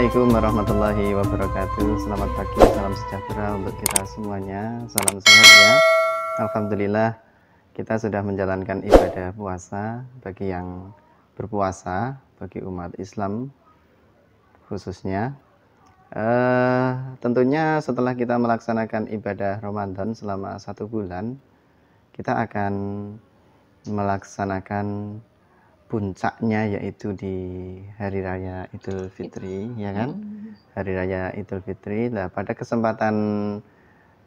Assalamualaikum warahmatullahi wabarakatuh Selamat pagi, salam sejahtera untuk kita semuanya Salam sehat ya Alhamdulillah kita sudah menjalankan ibadah puasa Bagi yang berpuasa, bagi umat Islam khususnya eh, Tentunya setelah kita melaksanakan ibadah Ramadan selama satu bulan Kita akan melaksanakan puncaknya yaitu di hari raya Idul Fitri ya kan mm-hmm. hari raya Idul Fitri nah pada kesempatan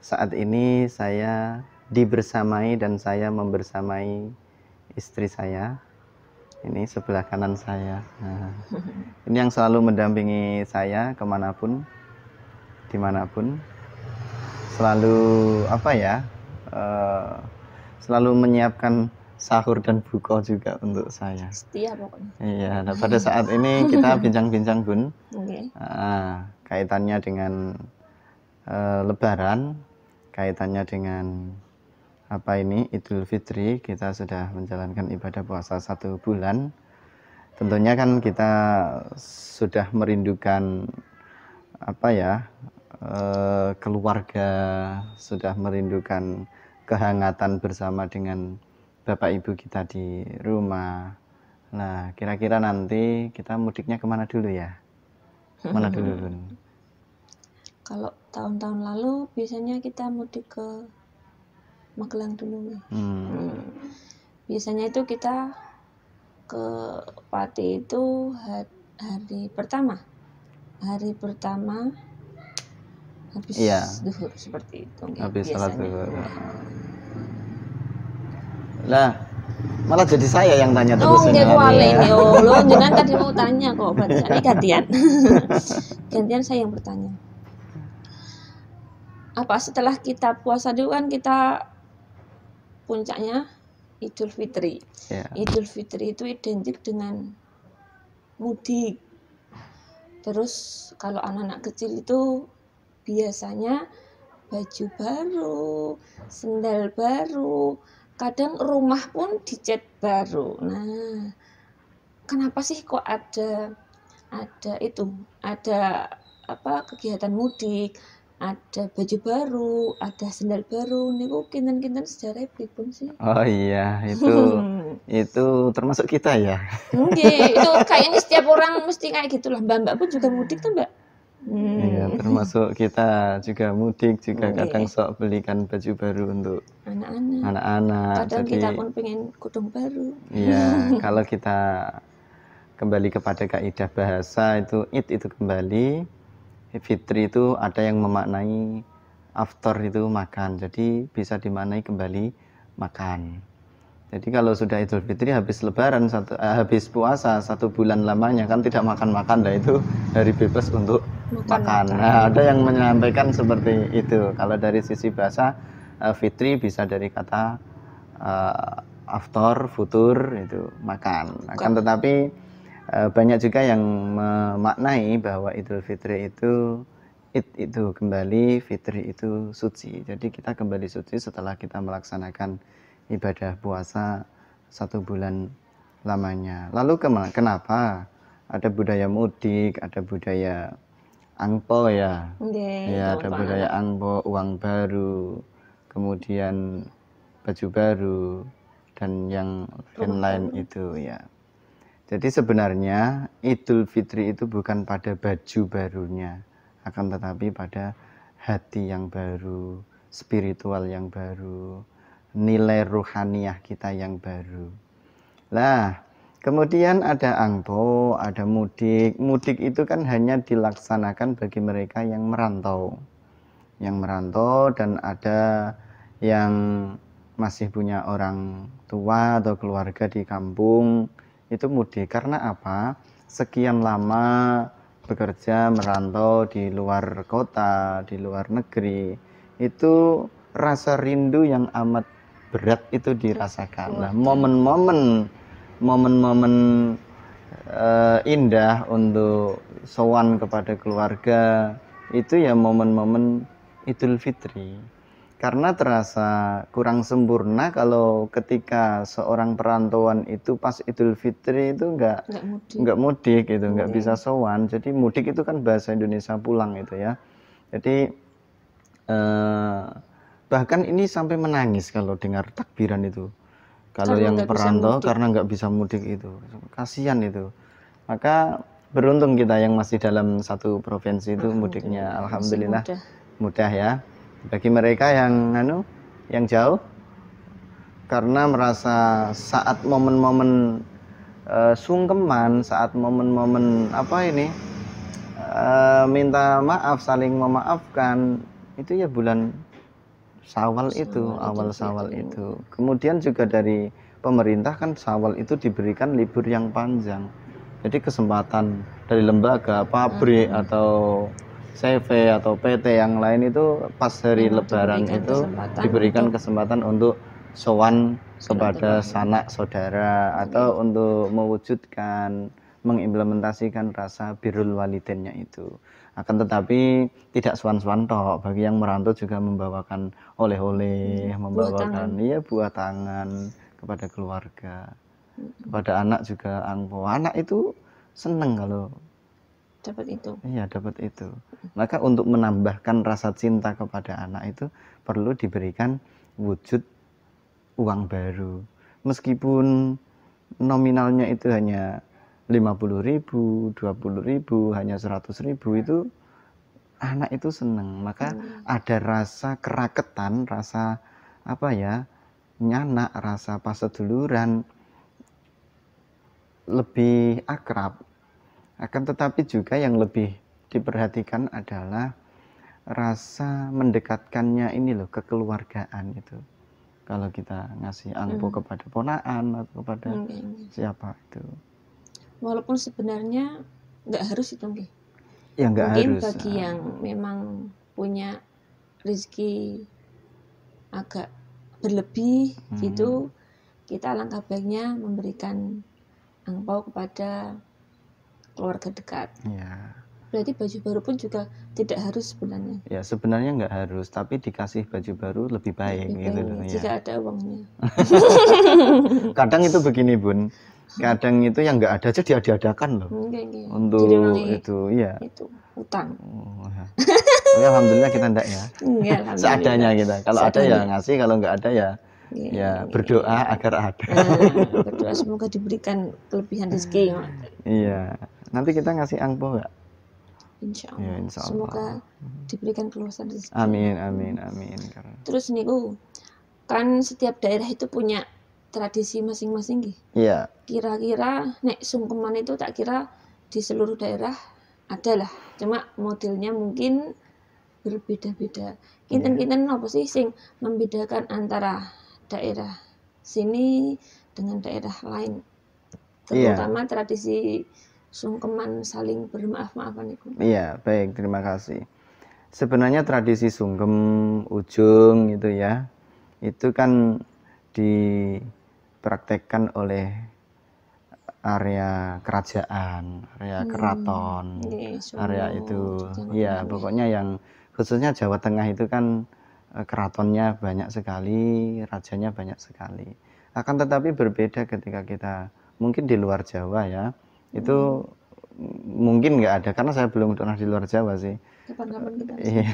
saat ini saya dibersamai dan saya membersamai istri saya ini sebelah kanan saya nah, ini yang selalu mendampingi saya kemanapun dimanapun selalu apa ya uh, selalu menyiapkan sahur dan buka juga untuk saya. Setia pokoknya. Iya. Nah pada saat ini kita bincang-bincang Bun. Okay. Uh, kaitannya dengan uh, Lebaran, kaitannya dengan apa ini Idul Fitri kita sudah menjalankan ibadah puasa satu bulan tentunya kan kita sudah merindukan apa ya eh, keluarga sudah merindukan kehangatan bersama dengan bapak ibu kita di rumah. Nah, kira-kira nanti kita mudiknya kemana dulu ya? Mana dulu, Kalau tahun-tahun lalu biasanya kita mudik ke Magelang dulu. Hmm. Mm. Biasanya itu kita ke Pati itu hari pertama. Hari pertama habis ya. duhur seperti itu. Habis salat duhur. Iya. Lah, malah jadi saya yang tanya terus oh, ini. Oh, ini. Oh, lo jangan tadi mau tanya kok, berarti ini gantian. gantian saya yang bertanya. Apa setelah kita puasa dulu kan kita puncaknya Idul Fitri. Yeah. Idul Fitri itu identik dengan mudik. Terus kalau anak-anak kecil itu biasanya baju baru, sendal baru, kadang rumah pun dicat baru nah kenapa sih kok ada ada itu ada apa kegiatan mudik ada baju baru ada sendal baru niku kinten-kinten sejarah pripun sih oh iya itu itu termasuk kita ya Nggih, itu kayaknya setiap orang mesti kayak gitulah. mbak mbak pun juga mudik tuh mbak Iya, hmm. Ya, termasuk kita juga mudik juga mudik. kadang sok belikan baju baru untuk anak-anak. Anak-anak. Kadang Jadi, kita pun pengen kudung baru. Iya, kalau kita kembali kepada kaidah bahasa itu it itu kembali fitri itu ada yang memaknai after itu makan. Jadi bisa dimaknai kembali makan. Jadi kalau sudah Idul Fitri habis Lebaran satu eh, habis puasa satu bulan lamanya kan tidak makan makan lah itu dari bebas untuk makan. makan. Nah, ada yang menyampaikan seperti itu. Kalau dari sisi bahasa eh, Fitri bisa dari kata eh, after, futur itu makan. Akan tetapi eh, banyak juga yang memaknai bahwa Idul Fitri itu it itu kembali fitri itu suci. Jadi kita kembali suci setelah kita melaksanakan ibadah puasa satu bulan lamanya. Lalu kenapa ada budaya mudik, ada budaya angpo ya, okay, ya ada budaya angpo uang baru, kemudian baju baru dan yang lain-lain itu ya. Jadi sebenarnya Idul Fitri itu bukan pada baju barunya, akan tetapi pada hati yang baru, spiritual yang baru, nilai ruhaniah kita yang baru. Lah, kemudian ada angpo, ada mudik. Mudik itu kan hanya dilaksanakan bagi mereka yang merantau. Yang merantau dan ada yang masih punya orang tua atau keluarga di kampung itu mudik karena apa? Sekian lama bekerja merantau di luar kota, di luar negeri, itu rasa rindu yang amat berat itu dirasakan. Nah, momen-momen momen-momen uh, indah untuk sowan kepada keluarga itu ya momen-momen Idul Fitri. Karena terasa kurang sempurna kalau ketika seorang perantauan itu pas Idul Fitri itu enggak enggak mudik, mudik gitu, enggak iya. bisa sowan. Jadi mudik itu kan bahasa Indonesia pulang itu ya. Jadi eh uh, bahkan ini sampai menangis kalau dengar takbiran itu kalau yang perantau karena nggak bisa mudik itu kasihan itu maka beruntung kita yang masih dalam satu provinsi itu mudiknya alhamdulillah mudah. mudah ya bagi mereka yang anu yang jauh karena merasa saat momen-momen uh, sungkeman saat momen-momen apa ini uh, minta maaf saling memaafkan itu ya bulan Sawal itu, awal itu Sawal itu. Iya. itu. Kemudian juga dari pemerintah kan Sawal itu diberikan libur yang panjang. Jadi kesempatan dari lembaga, pabrik hmm. atau CV atau PT yang lain itu pas hari hmm, lebaran itu kesempatan diberikan itu. kesempatan untuk sowan kepada sanak saudara hmm. atau iya. untuk mewujudkan mengimplementasikan rasa birul walidennya itu akan tetapi tidak swan-swan tok bagi yang merantau juga membawakan oleh-oleh hmm, membawakan buah iya buah tangan kepada keluarga kepada anak juga angpo anak itu seneng kalau dapat itu iya dapat itu maka untuk menambahkan rasa cinta kepada anak itu perlu diberikan wujud uang baru meskipun nominalnya itu hanya 50 ribu, 20 ribu, hanya 100 ribu itu anak itu seneng. Maka hmm. ada rasa keraketan, rasa apa ya, nyana, rasa paseduluran lebih akrab. Akan tetapi juga yang lebih diperhatikan adalah rasa mendekatkannya ini loh kekeluargaan itu. Kalau kita ngasih angpo hmm. kepada ponaan atau kepada hmm. siapa itu walaupun sebenarnya nggak harus itu mungkin ya, gak mungkin harus. bagi ah. yang memang punya rezeki agak berlebih hmm. gitu kita alangkah baiknya memberikan angpau kepada keluarga dekat ya. berarti baju baru pun juga tidak harus sebenarnya ya sebenarnya nggak harus tapi dikasih baju baru lebih baik, lebih gitu baik gitu jika ya. ada uangnya kadang itu begini bun kadang itu yang nggak ada aja dia diadakan loh okay, hmm, okay. untuk Jadi, itu iya itu utang oh, ya. alhamdulillah kita enggak ya iya, seadanya kita kalau seadanya. ada ya ngasih kalau nggak ada ya iya, ya, ya berdoa yeah. agar ada nah, berdoa semoga diberikan kelebihan rezeki iya nanti kita ngasih angpo nggak Insya ya, Allah. Ya, insya Allah. Semoga diberikan keluasan rezeki. Amin, amin, amin. Terus nih uh, kan setiap daerah itu punya tradisi masing-masing -masing, Iya. Kira-kira nek sungkeman itu tak kira di seluruh daerah adalah cuma modelnya mungkin berbeda-beda. Kinten-kinten yeah. apa sih sing membedakan antara daerah sini dengan daerah lain? Iya. Terutama yeah. tradisi sungkeman saling bermaaf-maafan itu. Iya, baik, terima kasih. Sebenarnya tradisi sungkem ujung itu ya, itu kan di dipraktekkan oleh area kerajaan, area hmm. keraton, iya, area itu, ya pokoknya yang khususnya Jawa Tengah itu kan e, keratonnya banyak sekali, rajanya banyak sekali. Akan tetapi berbeda ketika kita mungkin di luar Jawa ya, hmm. itu mungkin nggak ada karena saya belum pernah di luar Jawa sih. Iya,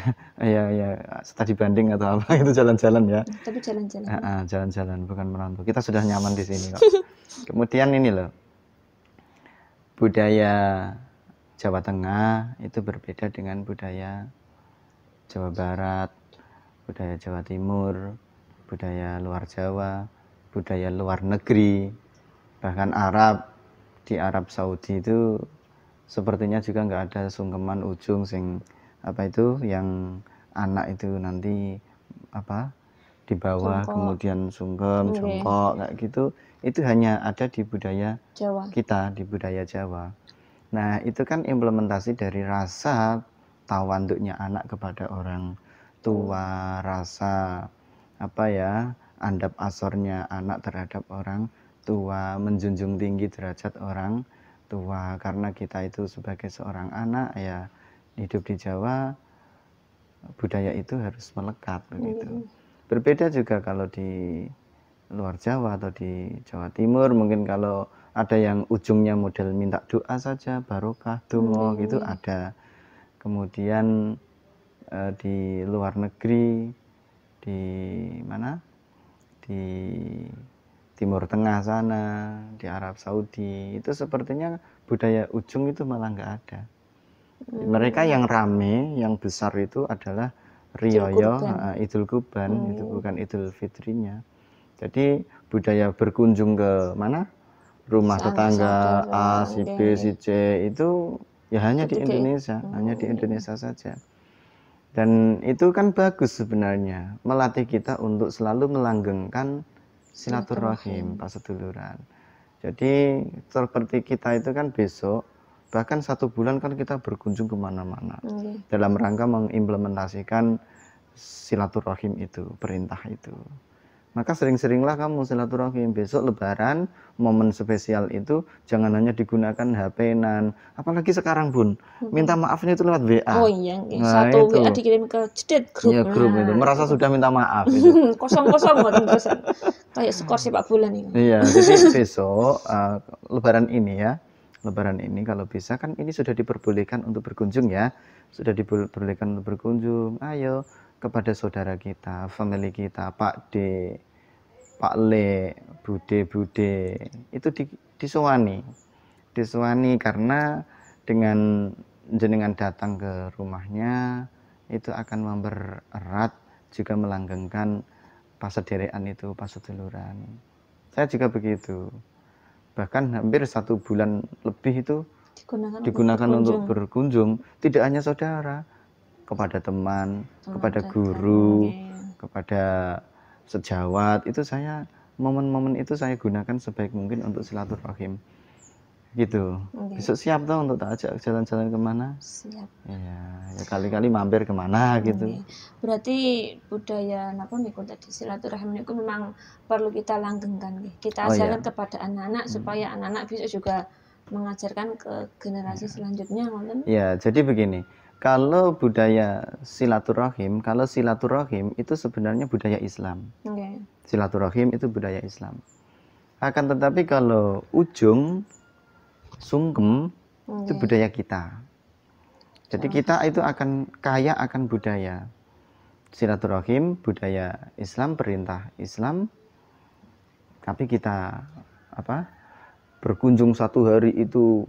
iya, iya. banding atau apa itu jalan-jalan ya. Nah, tapi jalan-jalan. Ah, ah, jalan-jalan, bukan merantau. Kita sudah nyaman di sini kok. Kemudian ini loh, budaya Jawa Tengah itu berbeda dengan budaya Jawa Barat, budaya Jawa Timur, budaya luar Jawa, budaya luar negeri, bahkan Arab di Arab Saudi itu sepertinya juga nggak ada sungkeman ujung sing apa itu yang anak itu nanti apa di bawah kemudian sungkem okay. Iya. jongkok kayak gitu itu hanya ada di budaya Jawa. kita di budaya Jawa nah itu kan implementasi dari rasa tawanduknya anak kepada orang tua rasa apa ya andap asornya anak terhadap orang tua menjunjung tinggi derajat orang tua karena kita itu sebagai seorang anak ya hidup di Jawa budaya itu harus melekat begitu. Berbeda juga kalau di luar Jawa atau di Jawa Timur mungkin kalau ada yang ujungnya model minta doa saja barokah dungo hmm. gitu ada. Kemudian eh, di luar negeri di mana? di Timur Tengah sana, di Arab Saudi, itu sepertinya budaya ujung itu malah nggak ada. Hmm. Mereka yang rame, yang besar itu adalah Rioyo, Idul Kuban, ya. hmm. itu bukan Idul Fitrinya. Jadi budaya berkunjung ke mana? Rumah tetangga A, si B, si C itu ya hanya di Indonesia, hmm. hanya di Indonesia saja. Dan itu kan bagus sebenarnya, melatih kita untuk selalu melanggengkan silaturahim pas seduluran jadi seperti kita itu kan besok bahkan satu bulan kan kita berkunjung kemana-mana okay. Iya. dalam rangka mengimplementasikan silaturahim itu perintah itu maka sering-seringlah kamu silaturahim. Besok lebaran, momen spesial itu jangan hanya digunakan HP-nan. Apalagi sekarang, Bun. Minta maafnya itu lewat WA. Oh iya, iya. Nah, satu itu. WA dikirim ke jedet grup. Iya, grup nah. itu. Merasa gitu. sudah minta maaf. Kosong-kosong Kayak skor sepak bola nih. Iya, jadi besok uh, lebaran ini ya, Lebaran ini kalau bisa kan ini sudah diperbolehkan untuk berkunjung ya, sudah diperbolehkan untuk berkunjung. Ayo kepada saudara kita, family kita, Pak D, Pak Le, Bude, Bude, itu di, disuani. Disuani karena dengan jenengan datang ke rumahnya itu akan mempererat juga melanggengkan pasederean itu pasedeluran saya juga begitu bahkan hampir satu bulan lebih itu digunakan, digunakan untuk, berkunjung. untuk berkunjung tidak hanya saudara kepada teman, kepada guru, okay. kepada sejawat itu saya momen-momen itu saya gunakan sebaik mungkin untuk silaturahim gitu okay. besok siap tuh untuk tak ajak jalan-jalan kemana siap ya ya kali-kali mampir kemana okay. gitu berarti budaya apa nih tadi silaturahim itu memang perlu kita langgengkan kita oh, iya. kepada anak-anak hmm. supaya anak-anak bisa juga mengajarkan ke generasi ya. selanjutnya ya jadi begini kalau budaya silaturahim, kalau silaturahim itu sebenarnya budaya Islam. Okay. Silaturahim itu budaya Islam. Akan tetapi kalau ujung sungkem okay. itu budaya kita. Jadi okay. kita itu akan kaya akan budaya silaturahim, budaya Islam, perintah Islam. Tapi kita apa? Berkunjung satu hari itu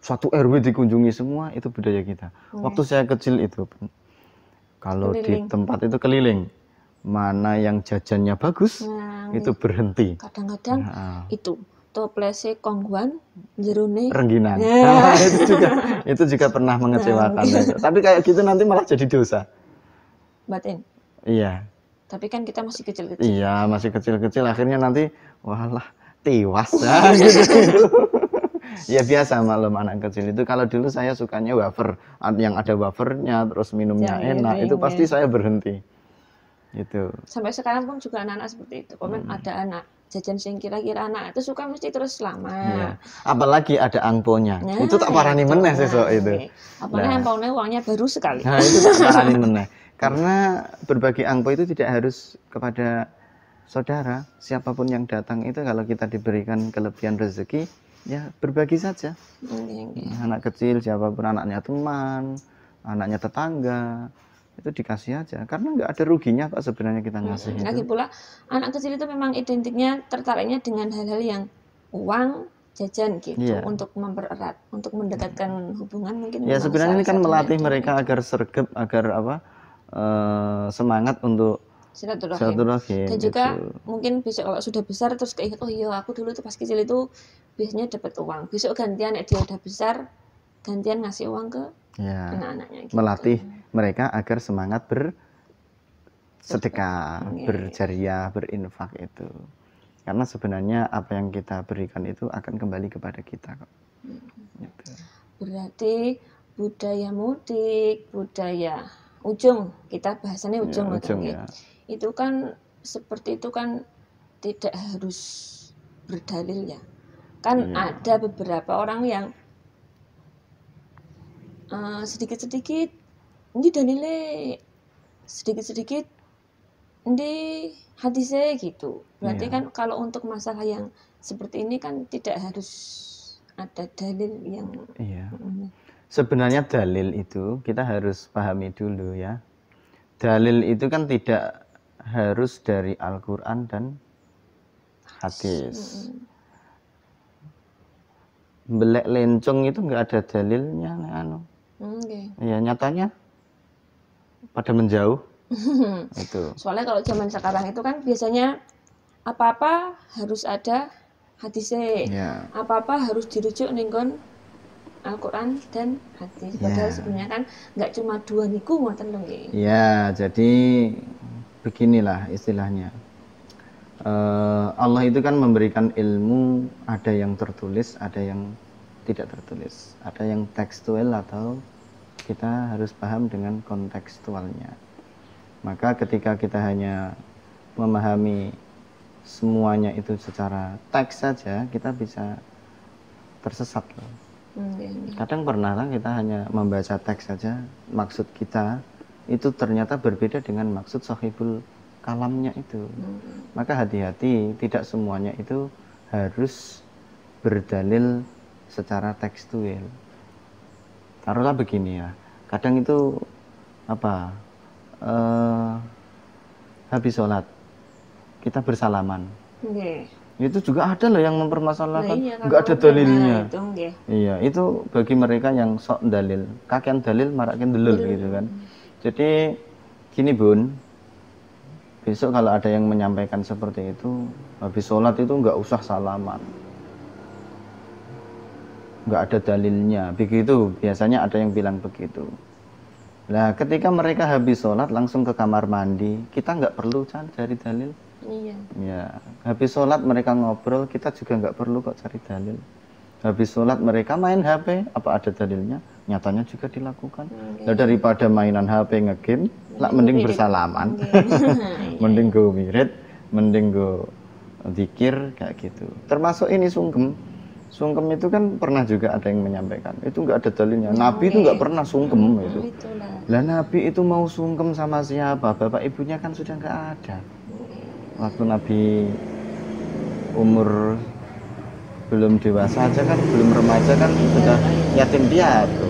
suatu RW dikunjungi semua itu budaya kita. Iya. Waktu saya kecil itu kalau di tempat itu keliling mana yang jajannya bagus nah, itu iya. berhenti. Kadang-kadang nah. Ah. itu toplese kongguan jerune rengginan. Yeah. Nah, ah, itu juga itu juga pernah mengecewakan. Nah, Tapi kayak gitu nanti malah jadi dosa. Batin. Iya. Tapi kan kita masih kecil-kecil. Iya, masih kecil-kecil akhirnya nanti walah tewas. Nah, gitu ya biasa malam anak kecil itu kalau dulu saya sukanya wafer yang ada wafernya terus minumnya ya, enak ya, itu pasti saya berhenti itu sampai sekarang pun juga anak-anak seperti itu komen hmm. ada anak jajan sing kira-kira anak itu suka mesti terus lama ya. apalagi ada angponya nah, itu tak parani meneh sih nah, so itu apalagi nah. angponya uangnya baru sekali nah itu tak parani meneh karena berbagi angpo itu tidak harus kepada saudara siapapun yang datang itu kalau kita diberikan kelebihan rezeki ya berbagi saja mm-hmm. anak kecil siapapun anaknya teman anaknya tetangga itu dikasih aja karena nggak ada ruginya kok sebenarnya kita hmm. ngasih hmm. lagi pula anak kecil itu memang identiknya tertariknya dengan hal-hal yang uang jajan gitu yeah. untuk mempererat untuk mendekatkan hmm. hubungan mungkin ya sebenarnya ini kan melatih mereka agar sergap agar apa uh, semangat untuk silaturahim. silaturahim dan juga itu. mungkin besok kalau sudah besar terus keinget oh iya aku dulu tuh pas kecil itu biasanya dapat uang besok gantian dia udah besar gantian ngasih uang ke ya. anak-anaknya gitu. melatih mereka agar semangat ber sedekah berjariah berinfak itu karena sebenarnya apa yang kita berikan itu akan kembali kepada kita kok hmm. gitu. berarti budaya mudik budaya ujung kita bahasannya ujung, ya, ujung ya itu kan seperti itu kan tidak harus berdalil ya kan hmm. ada beberapa orang yang uh, eh, sedikit sedikit ini dalile sedikit sedikit ini hati saya gitu berarti iya. kan kalau untuk masalah yang seperti ini kan tidak harus ada dalil yang iya. sebenarnya dalil itu kita harus pahami dulu ya dalil itu kan tidak harus dari Al-Quran dan hadis. Hmm. Belek lencong itu nggak ada dalilnya, anu. Okay. Ya nyatanya pada menjauh. itu. Soalnya kalau zaman sekarang itu kan biasanya apa-apa harus ada hadisnya. Yeah. Apa-apa harus dirujuk nengkon Al-Quran dan hadis. Padahal iya. sebenarnya kan nggak cuma dua niku ngoten lho Ya, Iya, jadi beginilah istilahnya. Eh, Allah itu kan memberikan ilmu, ada yang tertulis, ada yang tidak tertulis, ada yang tekstual atau kita harus paham dengan kontekstualnya. Maka ketika kita hanya memahami semuanya itu secara teks saja, kita bisa tersesat loh. Hmm. Kadang pernah kita hanya membaca teks saja, maksud kita itu ternyata berbeda dengan maksud sahibul kalamnya itu. Hmm. Maka hati-hati, tidak semuanya itu harus berdalil secara tekstual. Taruhlah begini ya, kadang itu apa uh, habis sholat kita bersalaman. Okay. Itu juga ada loh yang mempermasalahkan, nah, iya, nggak ada dalilnya. Itu, okay. Iya, itu bagi mereka yang sok dalil, kakek dalil, marakin dalil gitu kan. Hmm jadi gini bun, besok kalau ada yang menyampaikan seperti itu, habis sholat itu nggak usah salaman. Nggak ada dalilnya, begitu. Biasanya ada yang bilang begitu. Nah, ketika mereka habis sholat langsung ke kamar mandi, kita nggak perlu kan cari dalil. Iya. Ya, habis sholat mereka ngobrol, kita juga nggak perlu kok cari dalil. Habis sholat mereka main HP, apa ada dalilnya? nyatanya juga dilakukan. Okay. Hmm. daripada mainan HP ngegame, lah mending bersalaman. mending go mirip mending go zikir kayak gitu. Termasuk ini sungkem. Sungkem itu kan pernah juga ada yang menyampaikan. Itu nggak ada dalilnya. Okay. Hmm. Nabi itu nggak pernah sungkem hmm, itu. Lah Nabi itu mau sungkem sama siapa? Bapak ibunya kan sudah nggak ada. Hmm. Waktu Nabi umur belum dewasa aja kan belum remaja kan sudah yatim piatu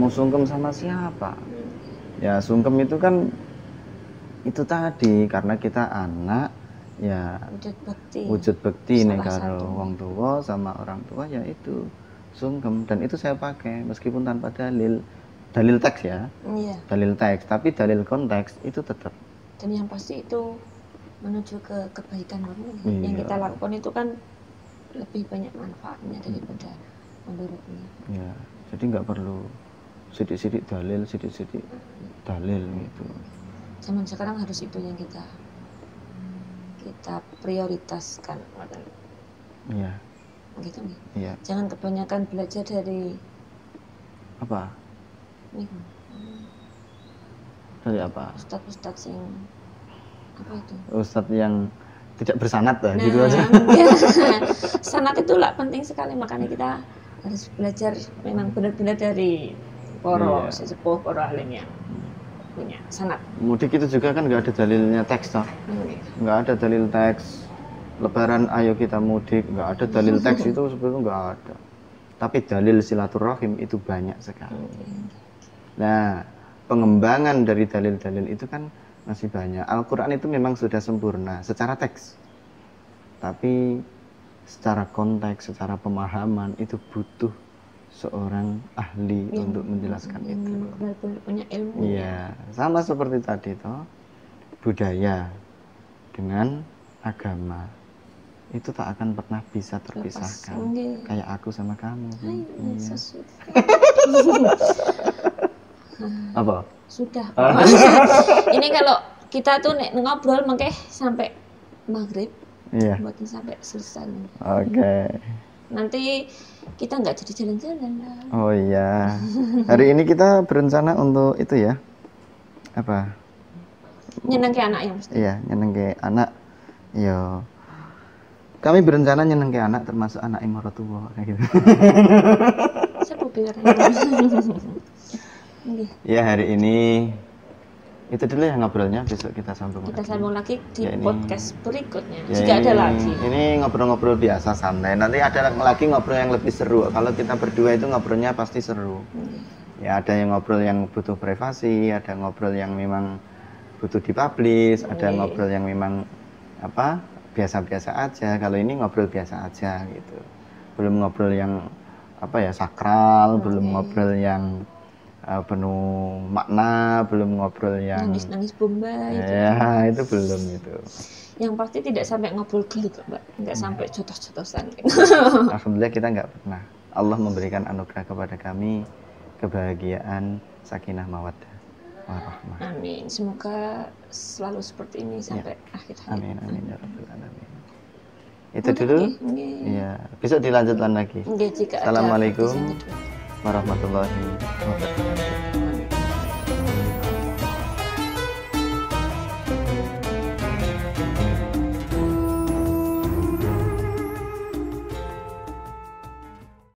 mau sungkem sama siapa ya sungkem itu kan itu tadi karena kita anak ya wujud bekti wujud bekti nih kalau tua sama orang tua ya itu sungkem dan itu saya pakai meskipun tanpa dalil dalil teks ya iya. dalil teks tapi dalil konteks itu tetap dan yang pasti itu menuju ke kebaikan iya. yang kita lakukan itu kan lebih banyak manfaatnya daripada memburuknya ya jadi nggak perlu sidik-sidik dalil sidik-sidik dalil gitu zaman sekarang harus itu yang kita kita prioritaskan ya gitu nih ya. jangan kebanyakan belajar dari apa nih dari apa ustadz ustadz yang apa itu ustadz yang tidak bersanat lah gitu nah, gitu aja. sanat itu lah penting sekali makanya kita harus belajar memang benar-benar dari poro yeah. sesepuh poro alimnya punya sanat. Mudik itu juga kan nggak ada dalilnya teks toh, hmm. nggak ada dalil teks. Lebaran ayo kita mudik nggak ada dalil teks itu sebetulnya nggak ada. Tapi dalil silaturahim itu banyak sekali. Hmm. Nah pengembangan dari dalil-dalil itu kan masih banyak. Al-Quran itu memang sudah sempurna secara teks, tapi secara konteks, secara pemahaman itu butuh seorang ahli ya. untuk menjelaskan hmm, itu. Iya, punya ilmu. Iya, sama seperti tadi toh budaya dengan agama itu tak akan pernah bisa terpisahkan. Lepas, Kayak aku sama kamu. Hai, iya. Apa? sudah ah. ini kalau kita tuh ngobrol mungkin sampai maghrib iya. mungkin sampai selesai oke okay. nanti kita nggak jadi jalan-jalan Oh iya. Hari ini kita berencana untuk itu ya. Apa? Nyeneng anak ya mesti. Iya, nyeneng anak. Yo. Iya. Kami berencana nyeneng anak termasuk anak imoro tua kayak gitu. Iya Ya hari ini itu dulu ya ngobrolnya besok kita sambung kita lagi. sambung lagi di ya, ini, podcast berikutnya ya, jika ini, ada lagi ini ngobrol-ngobrol biasa santai nanti ada lagi ngobrol yang lebih seru kalau kita berdua itu ngobrolnya pasti seru ya ada yang ngobrol yang butuh privasi ada ngobrol yang memang butuh dipublish ada ngobrol yang memang apa biasa-biasa aja kalau ini ngobrol biasa aja gitu belum ngobrol yang apa ya sakral Oke. belum ngobrol yang Eh, penuh makna, belum ngobrol yang nangis-nangis bombay. Ya, itu. belum itu. Yang pasti tidak sampai ngobrol gelut, gitu, Mbak. nggak hmm. sampai jotos-jotosan. Alhamdulillah kita nggak pernah. Allah memberikan anugerah kepada kami kebahagiaan, sakinah, mawaddah, warahmah. Amin. Semoga selalu seperti ini iya. sampai ya. akhir hayat. Amin amin ya rabbal alamin. Itu dulu. Iya, bisa dilanjutkan lagi. Nggih, jika Assalamualaikum. Ada warahmatullahi wabarakatuh